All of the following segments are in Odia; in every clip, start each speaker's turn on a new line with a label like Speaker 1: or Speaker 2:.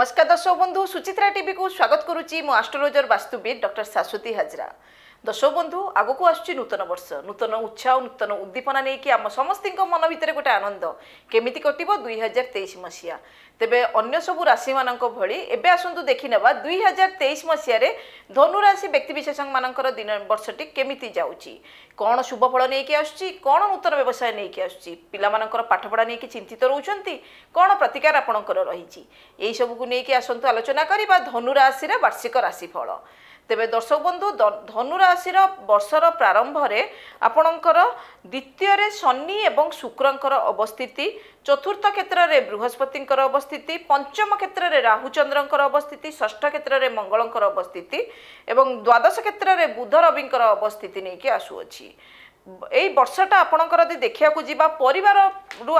Speaker 1: নমস্কার দর্শক বন্ধু সুচিত্রা টিভি কু স্বাগত করুছি মু আস্ট্রোলোজর বাস্তুবিদ ডক্টর শাশ্বতী হাজরা দর্শক বন্ধু আগুক আসছে নূতন বর্ষ নূতন উৎসাহ নূতন উদ্দীপনা নিয়ে আম সমস্ত মন ভিতরে গোটে আনন্দ কেমিতি কটিব দুই হাজার তেইশ মশিয়া তেবে অন্য সব রাশি মান ভি এবে আসুন দেখি নেবা দুই হাজার তেইশ মশিয়ার ধনুরাশি ব্যক্তিবিশেষ মানকর দিন বর্ষটি কেমিতি যাচ্ছি কোণ শুভফল নিয়ে আসছি কোণ নূতন ব্যবসায় নিয়ে আসছি পিলামানকর পাঠপড়া নিয়ে চিন্তিত রয়েছেন কোণ প্রতিকার আপনার রয়েছে এইসবু নিয়ে আসন্তু আলোচনা করা ধনুরাশির বার্ষিক রাশিফল ତେବେ ଦର୍ଶକ ବନ୍ଧୁ ଧନୁରାଶିର ବର୍ଷର ପ୍ରାରମ୍ଭରେ ଆପଣଙ୍କର ଦ୍ୱିତୀୟରେ ଶନି ଏବଂ ଶୁକ୍ରଙ୍କର ଅବସ୍ଥିତି ଚତୁର୍ଥ କ୍ଷେତ୍ରରେ ବୃହସ୍ପତିଙ୍କର ଅବସ୍ଥିତି ପଞ୍ଚମ କ୍ଷେତ୍ରରେ ରାହୁଚନ୍ଦ୍ରଙ୍କର ଅବସ୍ଥିତି ଷଷ୍ଠ କ୍ଷେତ୍ରରେ ମଙ୍ଗଳଙ୍କର ଅବସ୍ଥିତି ଏବଂ ଦ୍ୱାଦଶ କ୍ଷେତ୍ରରେ ବୁଧ ରବିଙ୍କର ଅବସ୍ଥିତି ନେଇକି ଆସୁଅଛି এই বর্ষটা আপনার যদি দেখা যা পরিবার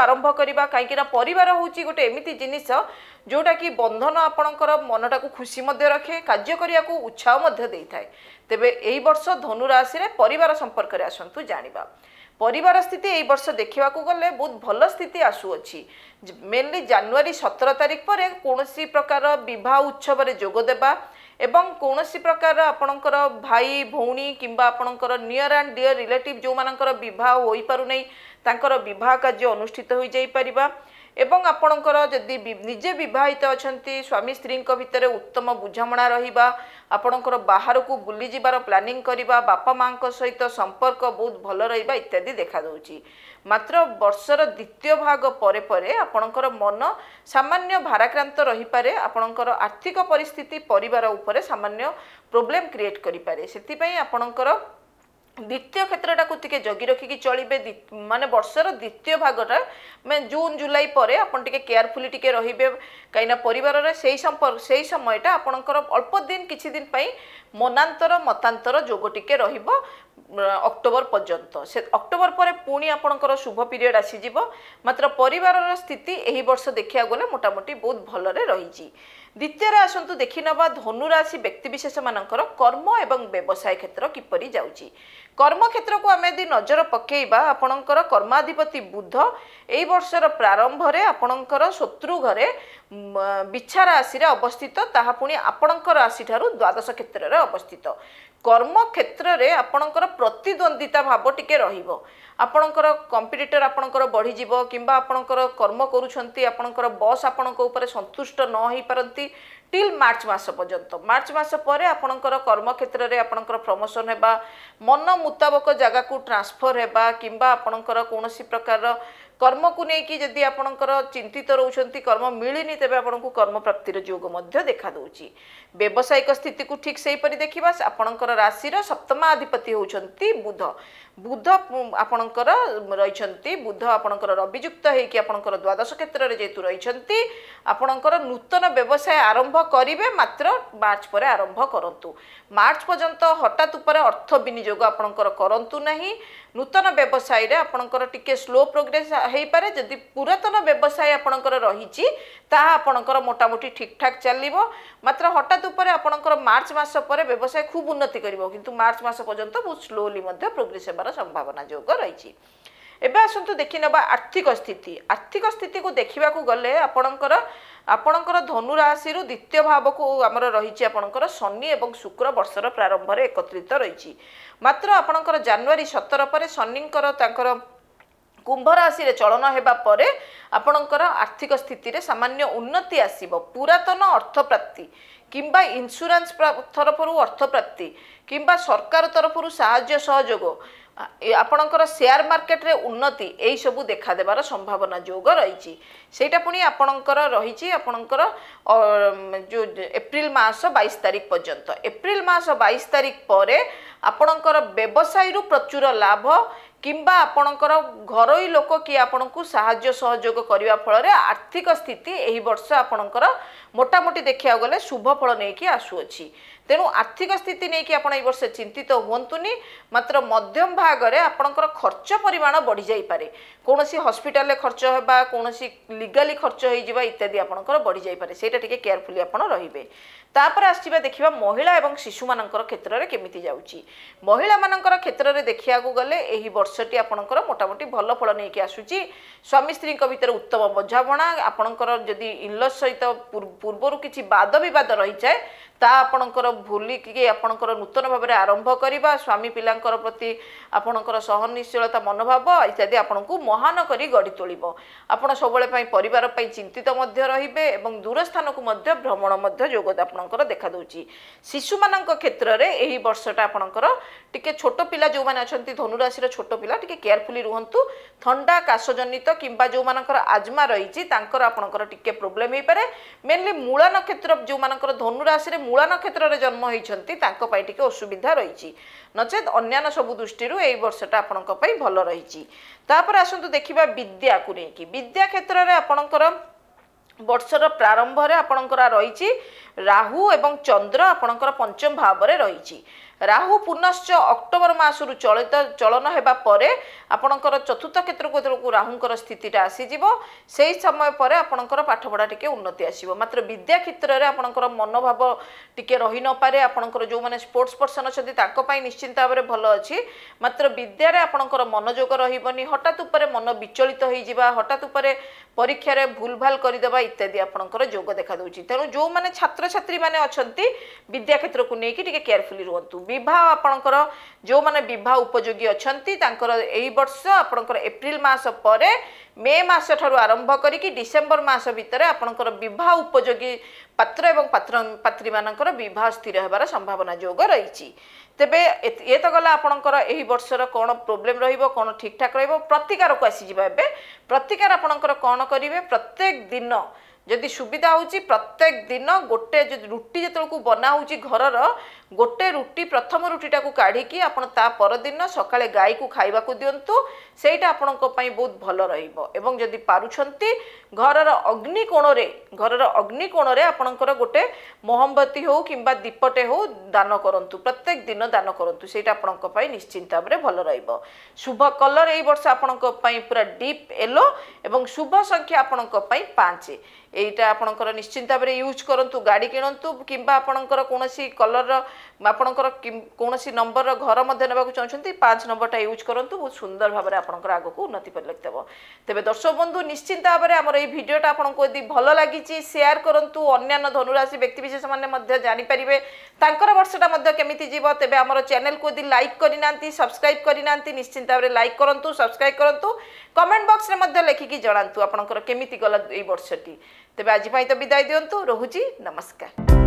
Speaker 1: আরম্ভ করা কিনা পরিবার হচ্ছে গোটে এমিতি জিনিস যেটা কি বন্ধন আপনার মনটা খুশি রাখে কাজ করা উৎসাহ দিয়ে তেমন এই বর্ষ ধনুরাশি পরিবার সম্পর্কের আসন্তু জাঁয়া পরিবার স্থিতি এই বর্ষ দেখা গেলে বহু ভাল স্থিতি আসুছি মেনলি জানুয়ারি সতের তারিখ পরে কৌশি প্রকার বিবাহ উৎসবের যোগদেবা ଏବଂ କୌଣସି ପ୍ରକାର ଆପଣଙ୍କର ଭାଇ ଭଉଣୀ କିମ୍ବା ଆପଣଙ୍କର ନିୟର ଆଣ୍ଡ ଡିଅର ରିଲେଟିଭ୍ ଯେଉଁମାନଙ୍କର ବିବାହ ହୋଇପାରୁନାହିଁ ତାଙ୍କର ବିବାହ କାର୍ଯ୍ୟ ଅନୁଷ୍ଠିତ ହୋଇଯାଇପାରିବା ଏବଂ ଆପଣଙ୍କର ଯଦି ନିଜେ ବିବାହିତ ଅଛନ୍ତି ସ୍ୱାମୀ ସ୍ତ୍ରୀଙ୍କ ଭିତରେ ଉତ୍ତମ ବୁଝାମଣା ରହିବା ଆପଣଙ୍କର ବାହାରକୁ ବୁଲିଯିବାର ପ୍ଲାନିଂ କରିବା ବାପା ମାଆଙ୍କ ସହିତ ସମ୍ପର୍କ ବହୁତ ଭଲ ରହିବା ଇତ୍ୟାଦି ଦେଖାଦେଉଛି ମାତ୍ର ବର୍ଷର ଦ୍ୱିତୀୟ ଭାଗ ପରେ ପରେ ଆପଣଙ୍କର ମନ ସାମାନ୍ୟ ଭାରାକ୍ରାନ୍ତ ରହିପାରେ ଆପଣଙ୍କର ଆର୍ଥିକ ପରିସ୍ଥିତି ପରିବାର ଉପରେ ସାମାନ୍ୟ ପ୍ରୋବ୍ଲେମ୍ କ୍ରିଏଟ୍ କରିପାରେ ସେଥିପାଇଁ ଆପଣଙ୍କର দ্বিতীয় ক্ষেত্রটাকে টিকে জগি রখিকি চলবে মানে বর্ষর দ্বিতীয় ভাগটা মানে জুন জুলাই পরে আপনার টিকে কেয়ারফুলি টিকে রহবে কিনা পরিবারের সেই সম্পর্ক সেই সময়টা আপনার অল্প দিন কিছু দিন পাই মনান্তর মতান্তর যোগ টিকে রহব অক্টোবর পর্যন্ত সে অক্টোবর পরে পুঁ আপনার শুভ পিরিয়ড আসিযোগ মাত্র পরিবারর স্থিতি এই বর্ষ দেখা গেলে মোটামুটি বহু ভালরে রয়েছে দ্বিতীয় আসন্তু দেখি নেওয়া ধনুরাশি ব্যক্তিবিশেষ মানকর কর্ম এবং ব্যবসায় ক্ষেত্র কিপর যাচ্ছি কর্মক্ষেত্রক আমি যদি নজর পকাইবা আপনার কর্মাধিপতি বুধ এই বর্ষর প্রারম্ভরে আপনার শত্রু ঘরে ବିଛା ରାଶିରେ ଅବସ୍ଥିତ ତାହା ପୁଣି ଆପଣଙ୍କର ରାଶିଠାରୁ ଦ୍ୱାଦଶ କ୍ଷେତ୍ରରେ ଅବସ୍ଥିତ କର୍ମକ୍ଷେତ୍ରରେ ଆପଣଙ୍କର ପ୍ରତିଦ୍ୱନ୍ଦ୍ୱିତା ଭାବ ଟିକେ ରହିବ ଆପଣଙ୍କର କମ୍ପିଟିଟର ଆପଣଙ୍କର ବଢ଼ିଯିବ କିମ୍ବା ଆପଣଙ୍କର କର୍ମ କରୁଛନ୍ତି ଆପଣଙ୍କର ବସ୍ ଆପଣଙ୍କ ଉପରେ ସନ୍ତୁଷ୍ଟ ନ ହେଇପାରନ୍ତି ଟିଲ୍ ମାର୍ଚ୍ଚ ମାସ ପର୍ଯ୍ୟନ୍ତ ମାର୍ଚ୍ଚ ମାସ ପରେ ଆପଣଙ୍କର କର୍ମକ୍ଷେତ୍ରରେ ଆପଣଙ୍କର ପ୍ରମୋସନ୍ ହେବା ମନ ମୁତାବକ ଜାଗାକୁ ଟ୍ରାନ୍ସଫର୍ ହେବା କିମ୍ବା ଆପଣଙ୍କର କୌଣସି ପ୍ରକାରର কর্মকু নেই যদি আপনার চিন্তিত রোচান কর্ম মিলিনি তবে আপনার কর্মপ্রাপ্তির যোগ দেখা দেছি ব্যবসায়িক স্থিতিকে ঠিক সেইপরি দেখা আপনার রাশির সপ্তমাধিপতি হচ্ছেন বুধ বুধ আপনার রয়েছেন বুধ আপনার রবিযুক্ত হয়েকি আপনার দ্বাদশ ক্ষেত্রে যেহেতু রয়েছেন আপনার নূতন ব্যবসায় আরম্ভ করবে মাত্র মার্চ পরে আরম্ভ করতু মার্চ পর্যন্ত হঠাৎ উপরে অর্থ বিনিযোগ আপনার করতু না ନୂତନ ବ୍ୟବସାୟରେ ଆପଣଙ୍କର ଟିକେ ସ୍ଲୋ ପ୍ରୋଗ୍ରେସ୍ ହେଇପାରେ ଯଦି ପୁରାତନ ବ୍ୟବସାୟ ଆପଣଙ୍କର ରହିଛି ତାହା ଆପଣଙ୍କର ମୋଟାମୋଟି ଠିକ୍ଠାକ୍ ଚାଲିବ ମାତ୍ର ହଠାତ୍ ଉପରେ ଆପଣଙ୍କର ମାର୍ଚ୍ଚ ମାସ ପରେ ବ୍ୟବସାୟ ଖୁବ୍ ଉନ୍ନତି କରିବ କିନ୍ତୁ ମାର୍ଚ୍ଚ ମାସ ପର୍ଯ୍ୟନ୍ତ ବହୁତ ସ୍ଲୋଲି ମଧ୍ୟ ପ୍ରୋଗ୍ରେସ୍ ହେବାର ସମ୍ଭାବନା ଯୋଗ ରହିଛି ଏବେ ଆସନ୍ତୁ ଦେଖିନେବା ଆର୍ଥିକ ସ୍ଥିତି ଆର୍ଥିକ ସ୍ଥିତିକୁ ଦେଖିବାକୁ ଗଲେ ଆପଣଙ୍କର ଆପଣଙ୍କର ଧନୁରାଶିରୁ ଦ୍ୱିତୀୟ ଭାବକୁ ଆମର ରହିଛି ଆପଣଙ୍କର ଶନି ଏବଂ ଶୁକ୍ର ବର୍ଷର ପ୍ରାରମ୍ଭରେ ଏକତ୍ରିତ ରହିଛି ମାତ୍ର ଆପଣଙ୍କର ଜାନୁଆରୀ ସତର ପରେ ଶନିଙ୍କର ତାଙ୍କର কুম্ভ রাশিরে চলন হওয়া পরে আপনার আর্থিক স্থিতিরে সামান্য উন্নতি আসব পুরাতন অর্থপ্রাপ্তি কিংবা ইন্সুরান্স তরফর অর্থপ্রাপ্তি কিংবা সরকার তরফর সাহায্য সহযোগ ଆପଣଙ୍କର ସେୟାର ମାର୍କେଟରେ ଉନ୍ନତି ଏହିସବୁ ଦେଖାଦେବାର ସମ୍ଭାବନା ଯୋଗ ରହିଛି ସେଇଟା ପୁଣି ଆପଣଙ୍କର ରହିଛି ଆପଣଙ୍କର ଯେଉଁ ଏପ୍ରିଲ ମାସ ବାଇଶ ତାରିଖ ପର୍ଯ୍ୟନ୍ତ ଏପ୍ରିଲ ମାସ ବାଇଶ ତାରିଖ ପରେ ଆପଣଙ୍କର ବ୍ୟବସାୟୀରୁ ପ୍ରଚୁର ଲାଭ କିମ୍ବା ଆପଣଙ୍କର ଘରୋଇ ଲୋକ କିଏ ଆପଣଙ୍କୁ ସାହାଯ୍ୟ ସହଯୋଗ କରିବା ଫଳରେ ଆର୍ଥିକ ସ୍ଥିତି ଏହି ବର୍ଷ ଆପଣଙ୍କର ମୋଟାମୋଟି ଦେଖିବାକୁ ଗଲେ ଶୁଭ ଫଳ ନେଇକି ଆସୁଅଛି ତେଣୁ ଆର୍ଥିକ ସ୍ଥିତି ନେଇକି ଆପଣ ଏ ବର୍ଷ ଚିନ୍ତିତ ହୁଅନ୍ତୁନି ମାତ୍ର ମଧ୍ୟମ ଭାଗରେ ଆପଣଙ୍କର ଖର୍ଚ୍ଚ ପରିମାଣ ବଢ଼ିଯାଇପାରେ କୌଣସି ହସ୍ପିଟାଲରେ ଖର୍ଚ୍ଚ ହେବା କୌଣସି ଲିଗାଲି ଖର୍ଚ୍ଚ ହୋଇଯିବା ଇତ୍ୟାଦି ଆପଣଙ୍କର ବଢ଼ିଯାଇପାରେ ସେଇଟା ଟିକେ କେୟାରଫୁଲି ଆପଣ ରହିବେ ତାପରେ ଆସିବା ଦେଖିବା ମହିଳା ଏବଂ ଶିଶୁମାନଙ୍କର କ୍ଷେତ୍ରରେ କେମିତି ଯାଉଛି ମହିଳାମାନଙ୍କର କ୍ଷେତ୍ରରେ ଦେଖିବାକୁ ଗଲେ ଏହି ବର୍ଷଟି ଆପଣଙ୍କର ମୋଟାମୋଟି ଭଲ ଫଳ ନେଇକି ଆସୁଛି ସ୍ୱାମୀ ସ୍ତ୍ରୀଙ୍କ ଭିତରେ ଉତ୍ତମ ବୁଝାମଣା ଆପଣଙ୍କର ଯଦି ଇନ୍ଲସ୍ ସହିତ ପୂର୍ବରୁ କିଛି ବାଦ ବିବାଦ ରହିଯାଏ ତା ଆପଣଙ୍କର ଭୁଲିକି ଆପଣଙ୍କର ନୂତନ ଭାବରେ ଆରମ୍ଭ କରିବା ସ୍ୱାମୀ ପିଲାଙ୍କର ପ୍ରତି ଆପଣଙ୍କର ସହନଶୀଳତା ମନୋଭାବ ଇତ୍ୟାଦି ଆପଣଙ୍କୁ ମହାନ କରି ଗଢ଼ି ତୋଳିବ ଆପଣ ସବୁବେଳେ ପାଇଁ ପରିବାର ପାଇଁ ଚିନ୍ତିତ ମଧ୍ୟ ରହିବେ ଏବଂ ଦୂର ସ୍ଥାନକୁ ମଧ୍ୟ ଭ୍ରମଣ ମଧ୍ୟ ଯୋଗ ଆପଣଙ୍କର ଦେଖାଦେଉଛି ଶିଶୁମାନଙ୍କ କ୍ଷେତ୍ରରେ ଏହି ବର୍ଷଟା ଆପଣଙ୍କର ଟିକେ ଛୋଟ ପିଲା ଯେଉଁମାନେ ଅଛନ୍ତି ଧନୁରାଶିର ଛୋଟ ପିଲା ଟିକେ କେୟାରଫୁଲି ରୁହନ୍ତୁ ଥଣ୍ଡା କାଶ ଜନିତ କିମ୍ବା ଯେଉଁମାନଙ୍କର ଆଜମା ରହିଛି ତାଙ୍କର ଆପଣଙ୍କର ଟିକେ ପ୍ରୋବ୍ଲେମ୍ ହେଇପାରେ ମେନଲି ମୂଳ ନକ୍ଷତ୍ର ଯେଉଁମାନଙ୍କର ଧନୁରାଶିରେ ମୂଳ ନକ୍ଷତ୍ରରେ ଜନ୍ମ ହେଇଛନ୍ତି ତାଙ୍କ ପାଇଁ ଟିକେ ଅସୁବିଧା ରହିଛି ନଚେତ୍ ଅନ୍ୟାନ୍ୟ ସବୁ ଦୃଷ୍ଟିରୁ ଏଇ ବର୍ଷଟା ଆପଣଙ୍କ ପାଇଁ ଭଲ ରହିଛି ତାପରେ ଆସନ୍ତୁ ଦେଖିବା ବିଦ୍ୟାକୁ ନେଇକି ବିଦ୍ୟା କ୍ଷେତ୍ରରେ ଆପଣଙ୍କର ବର୍ଷର ପ୍ରାରମ୍ଭରେ ଆପଣଙ୍କର ରହିଛି ରାହୁ ଏବଂ ଚନ୍ଦ୍ର ଆପଣଙ୍କର ପଞ୍ଚମ ଭାବରେ ରହିଛି ରାହୁ ପୁନଶ୍ଚ ଅକ୍ଟୋବର ମାସରୁ ଚଳିତ ଚଳନ ହେବା ପରେ ଆପଣଙ୍କର ଚତୁର୍ଥ କ୍ଷେତ୍ରକୁ ଯେତେବେଳେ ରାହୁଙ୍କର ସ୍ଥିତିଟା ଆସିଯିବ ସେହି ସମୟ ପରେ ଆପଣଙ୍କର ପାଠପଢ଼ା ଟିକେ ଉନ୍ନତି ଆସିବ ମାତ୍ର ବିଦ୍ୟା କ୍ଷେତ୍ରରେ ଆପଣଙ୍କର ମନୋଭାବ ଟିକେ ରହିନପାରେ ଆପଣଙ୍କର ଯେଉଁମାନେ ସ୍ପୋର୍ଟସ୍ ପର୍ସନ୍ ଅଛନ୍ତି ତାଙ୍କ ପାଇଁ ନିଶ୍ଚିନ୍ତ ଭାବରେ ଭଲ ଅଛି ମାତ୍ର ବିଦ୍ୟାରେ ଆପଣଙ୍କର ମନୋଯୋଗ ରହିବନି ହଠାତ୍ ଉପରେ ମନ ବିଚଳିତ ହୋଇଯିବା ହଠାତ୍ ଉପରେ ପରୀକ୍ଷାରେ ଭୁଲଭାଲ କରିଦେବା ଇତ୍ୟାଦି ଆପଣଙ୍କର ଯୋଗ ଦେଖାଦେଉଛି ତେଣୁ ଯେଉଁମାନେ ଛାତ୍ରଛାତ୍ରୀମାନେ ଅଛନ୍ତି ବିଦ୍ୟା କ୍ଷେତ୍ରକୁ ନେଇକି ଟିକେ କେୟାରଫୁଲି ରୁହନ୍ତୁ ବିବାହ ଆପଣଙ୍କର ଯେଉଁମାନେ ବିବାହ ଉପଯୋଗୀ ଅଛନ୍ତି ତାଙ୍କର ଏହି ବର୍ଷ ଆପଣଙ୍କର ଏପ୍ରିଲ ମାସ ପରେ ମେ ମାସ ଠାରୁ ଆରମ୍ଭ କରିକି ଡିସେମ୍ବର ମାସ ଭିତରେ ଆପଣଙ୍କର ବିବାହ ଉପଯୋଗୀ ପାତ୍ର ଏବଂ ପାତ୍ର ପାତ୍ରୀମାନଙ୍କର ବିବାହ ସ୍ଥିର ହେବାର ସମ୍ଭାବନା ଯୋଗ ରହିଛି ତେବେ ଏ ତ ଗଲା ଆପଣଙ୍କର ଏହି ବର୍ଷର କ'ଣ ପ୍ରୋବ୍ଲେମ୍ ରହିବ କ'ଣ ଠିକ୍ଠାକ୍ ରହିବ ପ୍ରତିକାରକୁ ଆସିଯିବା ଏବେ ପ୍ରତିକାର ଆପଣଙ୍କର କ'ଣ କରିବେ ପ୍ରତ୍ୟେକ ଦିନ ଯଦି ସୁବିଧା ହେଉଛି ପ୍ରତ୍ୟେକ ଦିନ ଗୋଟେ ରୁଟି ଯେତେବେଳକୁ ବନା ଘରର ଗୋଟେ ରୁଟି ପ୍ରଥମ ରୁଟିଟାକୁ କାଢ଼ିକି ଆପଣ ତା ପରଦିନ ସକାଳେ ଗାଈକୁ ଖାଇବାକୁ ଦିଅନ୍ତୁ ସେଇଟା ଆପଣଙ୍କ ପାଇଁ ବହୁତ ଭଲ ରହିବ ଏବଂ ଯଦି ପାରୁଛନ୍ତି ଘରର ଅଗ୍ନିକୋଣରେ ଘରର ଅଗ୍ନିକୋଣରେ ଆପଣଙ୍କର ଗୋଟେ ମହମବତୀ ହେଉ କିମ୍ବା ଦୀପଟେ ହେଉ ଦାନ କରନ୍ତୁ ପ୍ରତ୍ୟେକ ଦିନ ଦାନ କରନ୍ତୁ ସେଇଟା ଆପଣଙ୍କ ପାଇଁ ନିଶ୍ଚିନ୍ତ ଭାବରେ ଭଲ ରହିବ ଶୁଭ କଲର୍ ଏଇ ବର୍ଷ ଆପଣଙ୍କ ପାଇଁ ପୁରା ଡିପ୍ ୟେଲୋ ଏବଂ ଶୁଭ ସଂଖ୍ୟା ଆପଣଙ୍କ ପାଇଁ ପାଞ୍ଚ ଏଇଟା ଆପଣଙ୍କର ନିଶ୍ଚିନ୍ତ ଭାବରେ ୟୁଜ୍ କରନ୍ତୁ ଗାଡ଼ି କିଣନ୍ତୁ କିମ୍ବା ଆପଣଙ୍କର କୌଣସି କଲର୍ର ଆପଣଙ୍କର କୌଣସି ନମ୍ବରର ଘର ମଧ୍ୟ ନେବାକୁ ଚାହୁଁଛନ୍ତି ପାଞ୍ଚ ନମ୍ବରଟା ୟୁଜ୍ କରନ୍ତୁ ବହୁତ ସୁନ୍ଦର ଭାବରେ ଆପଣଙ୍କର ଆଗକୁ ଉନ୍ନତି ପରିଲକ୍ଷିତ ହେବ ତେବେ ଦର୍ଶକ ବନ୍ଧୁ ନିଶ୍ଚିନ୍ତ ଭାବରେ ଆମର ଏଇ ଭିଡ଼ିଓଟା ଆପଣଙ୍କୁ ଯଦି ଭଲ ଲାଗିଛି ସେୟାର କରନ୍ତୁ ଅନ୍ୟାନ୍ୟ ଧନୁରାଶି ବ୍ୟକ୍ତିବିଶେଷମାନେ ମଧ୍ୟ ଜାଣିପାରିବେ ତାଙ୍କର ବର୍ଷଟା ମଧ୍ୟ କେମିତି ଯିବ ତେବେ ଆମର ଚ୍ୟାନେଲକୁ ଯଦି ଲାଇକ୍ କରିନାହାନ୍ତି ସବସ୍କ୍ରାଇବ୍ କରିନାହାନ୍ତି ନିଶ୍ଚିନ୍ତ ଭାବରେ ଲାଇକ୍ କରନ୍ତୁ ସବସ୍କ୍ରାଇବ୍ କରନ୍ତୁ କମେଣ୍ଟ ବକ୍ସରେ ମଧ୍ୟ ଲେଖିକି ଜଣାନ୍ତୁ ଆପଣଙ୍କର କେମିତି ଗଲା ଏଇ ବର୍ଷଟି ତେବେ ଆଜି ପାଇଁ ତ ବିଦାୟ ଦିଅନ୍ତୁ ରହୁଛି ନମସ୍କାର